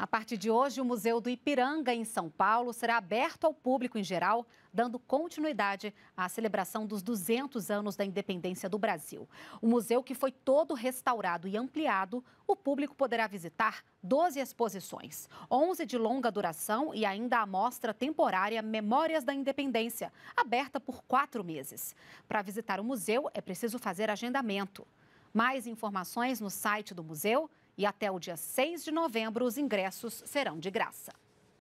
A partir de hoje, o Museu do Ipiranga, em São Paulo, será aberto ao público em geral, dando continuidade à celebração dos 200 anos da independência do Brasil. O museu, que foi todo restaurado e ampliado, o público poderá visitar 12 exposições, 11 de longa duração e ainda a mostra temporária Memórias da Independência, aberta por quatro meses. Para visitar o museu, é preciso fazer agendamento. Mais informações no site do museu e até o dia 6 de novembro, os ingressos serão de graça.